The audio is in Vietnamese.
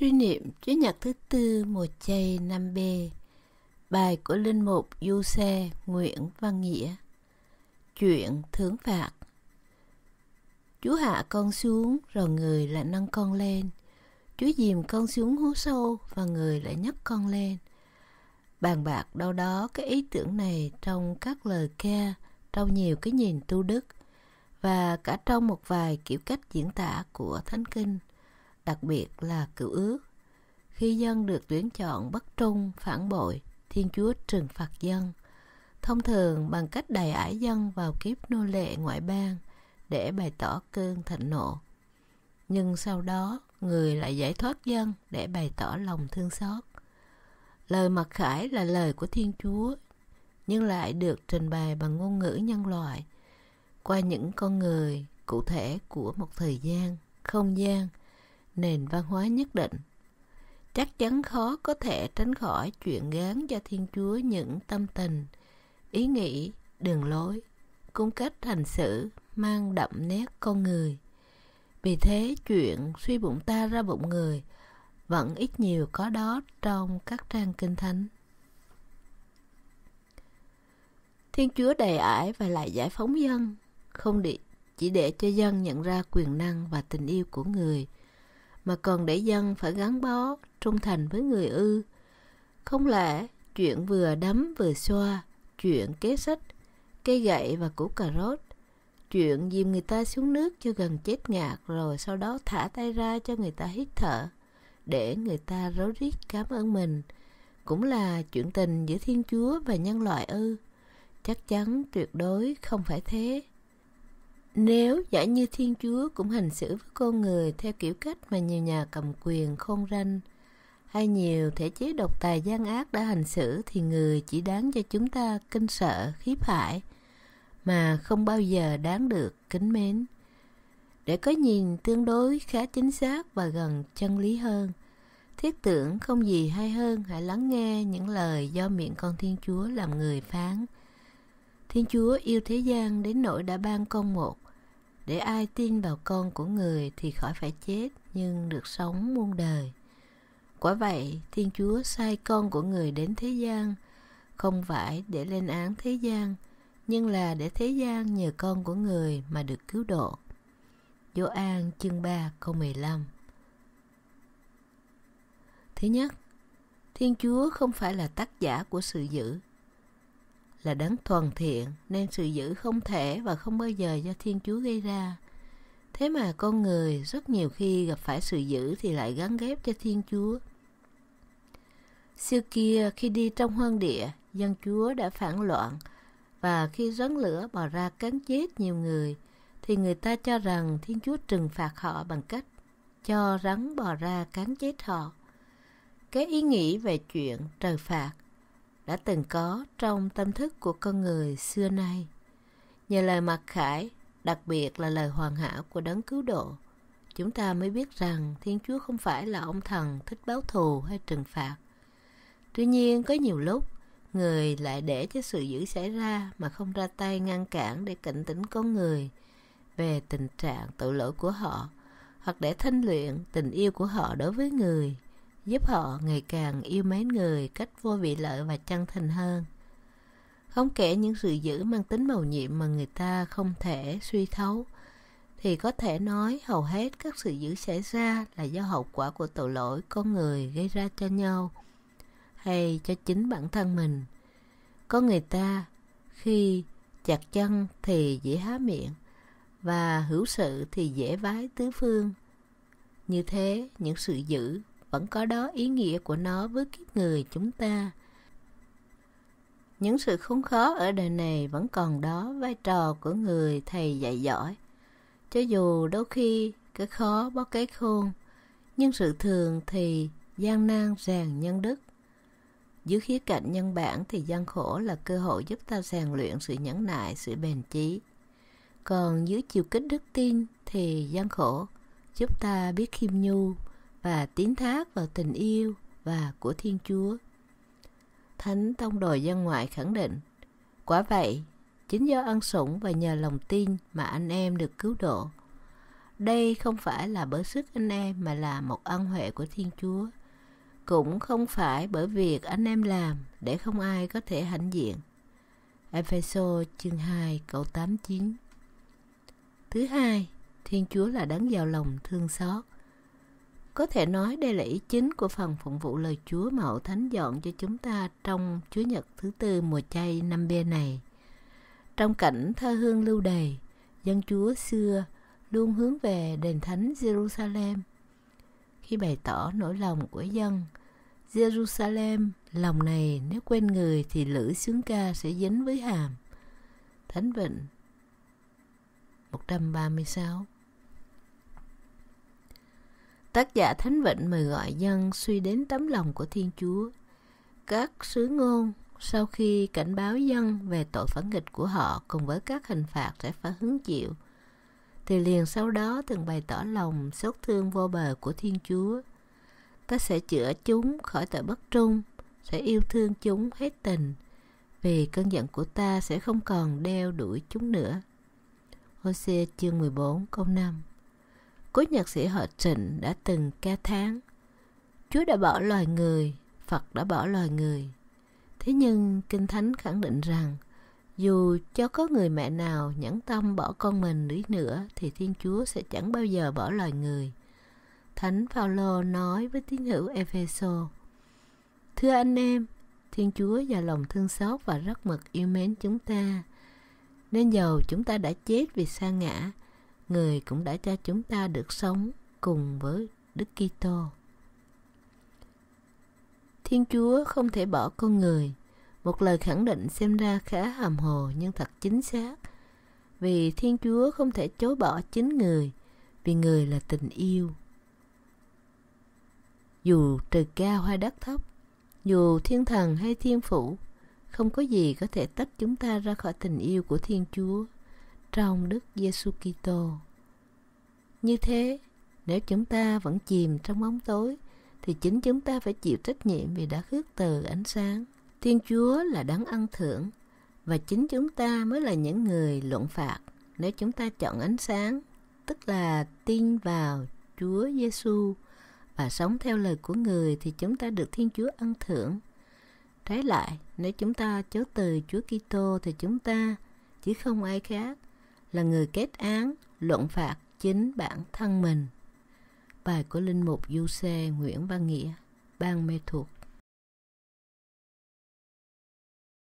Suy niệm Chúa nhạc thứ tư mùa chay 5B Bài của Linh Mục Du Xe Nguyễn Văn Nghĩa Chuyện thưởng Phạt Chúa hạ con xuống rồi người lại nâng con lên Chúa dìm con xuống hố sâu và người lại nhấc con lên Bàn bạc đâu đó cái ý tưởng này trong các lời ca Trong nhiều cái nhìn tu đức Và cả trong một vài kiểu cách diễn tả của Thánh Kinh – đặc biệt là cựu ước. Khi dân được tuyển chọn bất trung, phản bội, Thiên Chúa trừng phạt dân. Thông thường bằng cách đầy ải dân vào kiếp nô lệ ngoại bang để bày tỏ cơn thịnh nộ. Nhưng sau đó, người lại giải thoát dân để bày tỏ lòng thương xót. Lời mặc khải là lời của Thiên Chúa, nhưng lại được trình bày bằng ngôn ngữ nhân loại, qua những con người cụ thể của một thời gian, không gian – nền văn hóa nhất định chắc chắn khó có thể tránh khỏi chuyện gán cho thiên chúa những tâm tình ý nghĩ đường lối cung cách hành xử mang đậm nét con người vì thế chuyện suy bụng ta ra bụng người vẫn ít nhiều có đó trong các trang kinh thánh thiên chúa đầy ải và lại giải phóng dân không để chỉ để cho dân nhận ra quyền năng và tình yêu của người mà còn để dân phải gắn bó trung thành với người ư không lẽ chuyện vừa đấm vừa xoa chuyện kế sách cây gậy và củ cà rốt chuyện dìm người ta xuống nước cho gần chết ngạt rồi sau đó thả tay ra cho người ta hít thở để người ta rối rít cảm ơn mình cũng là chuyện tình giữa thiên chúa và nhân loại ư chắc chắn tuyệt đối không phải thế nếu giả như Thiên Chúa cũng hành xử với con người theo kiểu cách mà nhiều nhà cầm quyền khôn ranh hay nhiều thể chế độc tài gian ác đã hành xử thì người chỉ đáng cho chúng ta kinh sợ, khiếp hại mà không bao giờ đáng được kính mến. Để có nhìn tương đối khá chính xác và gần chân lý hơn, thiết tưởng không gì hay hơn hãy lắng nghe những lời do miệng con Thiên Chúa làm người phán – Thiên Chúa yêu thế gian đến nỗi đã ban con một, để ai tin vào con của người thì khỏi phải chết nhưng được sống muôn đời. Quả vậy, Thiên Chúa sai con của người đến thế gian, không phải để lên án thế gian, nhưng là để thế gian nhờ con của người mà được cứu độ. Gioan chương 3 câu 15 Thứ nhất, Thiên Chúa không phải là tác giả của sự dữ, là đấng thuần thiện nên sự dữ không thể và không bao giờ do Thiên Chúa gây ra. Thế mà con người rất nhiều khi gặp phải sự dữ thì lại gắn ghép cho Thiên Chúa. Xưa kia khi đi trong hoang địa, dân Chúa đã phản loạn và khi rắn lửa bò ra cắn chết nhiều người thì người ta cho rằng Thiên Chúa trừng phạt họ bằng cách cho rắn bò ra cắn chết họ. Cái ý nghĩ về chuyện trời phạt đã từng có trong tâm thức của con người xưa nay. Nhờ lời mặc khải, đặc biệt là lời hoàn hảo của đấng cứu độ, chúng ta mới biết rằng Thiên Chúa không phải là ông thần thích báo thù hay trừng phạt. Tuy nhiên, có nhiều lúc, người lại để cho sự dữ xảy ra mà không ra tay ngăn cản để cảnh tỉnh con người về tình trạng tội lỗi của họ hoặc để thanh luyện tình yêu của họ đối với người giúp họ ngày càng yêu mến người cách vô vị lợi và chân thành hơn. Không kể những sự dữ mang tính màu nhiệm mà người ta không thể suy thấu, thì có thể nói hầu hết các sự dữ xảy ra là do hậu quả của tội lỗi con người gây ra cho nhau hay cho chính bản thân mình. Có người ta khi chặt chân thì dễ há miệng và hữu sự thì dễ vái tứ phương. Như thế, những sự dữ vẫn có đó ý nghĩa của nó với kiếp người chúng ta những sự khốn khó ở đời này vẫn còn đó vai trò của người thầy dạy giỏi cho dù đôi khi cái khó bó cái khôn nhưng sự thường thì gian nan rèn nhân đức dưới khía cạnh nhân bản thì gian khổ là cơ hội giúp ta rèn luyện sự nhẫn nại sự bền chí còn dưới chiều kích đức tin thì gian khổ giúp ta biết khiêm nhu và tiến thác vào tình yêu và của Thiên Chúa. Thánh Tông Đồ Dân Ngoại khẳng định, quả vậy, chính do ăn sủng và nhờ lòng tin mà anh em được cứu độ. Đây không phải là bởi sức anh em mà là một ân huệ của Thiên Chúa. Cũng không phải bởi việc anh em làm để không ai có thể hãnh diện. Epheso chương 2 câu 89 Thứ hai, Thiên Chúa là đấng giàu lòng thương xót. Có thể nói đây là ý chính của phần phụng vụ lời Chúa mà Hậu Thánh dọn cho chúng ta trong Chúa Nhật thứ tư mùa chay năm b này. Trong cảnh thơ hương lưu đầy, dân Chúa xưa luôn hướng về đền thánh Jerusalem. Khi bày tỏ nỗi lòng của dân, Jerusalem lòng này nếu quên người thì lưỡi sướng ca sẽ dính với hàm. Thánh Vịnh 136 Tác giả Thánh Vịnh mời gọi dân suy đến tấm lòng của Thiên Chúa. Các sứ ngôn sau khi cảnh báo dân về tội phản nghịch của họ cùng với các hình phạt sẽ phải hứng chịu, thì liền sau đó từng bày tỏ lòng xót thương vô bờ của Thiên Chúa. Ta sẽ chữa chúng khỏi tội bất trung, sẽ yêu thương chúng hết tình, vì cơn giận của ta sẽ không còn đeo đuổi chúng nữa. Hosea chương 14 câu 5 cố nhạc sĩ họ Trịnh đã từng ca thán Chúa đã bỏ loài người, Phật đã bỏ loài người. Thế nhưng Kinh Thánh khẳng định rằng dù cho có người mẹ nào nhẫn tâm bỏ con mình đi nữa thì Thiên Chúa sẽ chẳng bao giờ bỏ loài người. Thánh Phaolô nói với tín hữu Epheso: Thưa anh em, Thiên Chúa và lòng thương xót và rất mực yêu mến chúng ta. Nên dầu chúng ta đã chết vì sa ngã, người cũng đã cho chúng ta được sống cùng với Đức Kitô. Thiên Chúa không thể bỏ con người, một lời khẳng định xem ra khá hàm hồ nhưng thật chính xác. Vì Thiên Chúa không thể chối bỏ chính người, vì người là tình yêu. Dù trời cao hay đất thấp, dù thiên thần hay thiên phủ, không có gì có thể tách chúng ta ra khỏi tình yêu của Thiên Chúa trong Đức Giêsu Kitô. Như thế, nếu chúng ta vẫn chìm trong bóng tối thì chính chúng ta phải chịu trách nhiệm vì đã khước từ ánh sáng. Thiên Chúa là đáng ăn thưởng và chính chúng ta mới là những người luận phạt nếu chúng ta chọn ánh sáng, tức là tin vào Chúa Giêsu và sống theo lời của người thì chúng ta được Thiên Chúa ăn thưởng. Trái lại, nếu chúng ta chối từ Chúa Kitô thì chúng ta chứ không ai khác là người kết án, luận phạt chính bản thân mình. Bài của Linh Mục Du xe Nguyễn Văn Nghĩa, Ban Mê Thuộc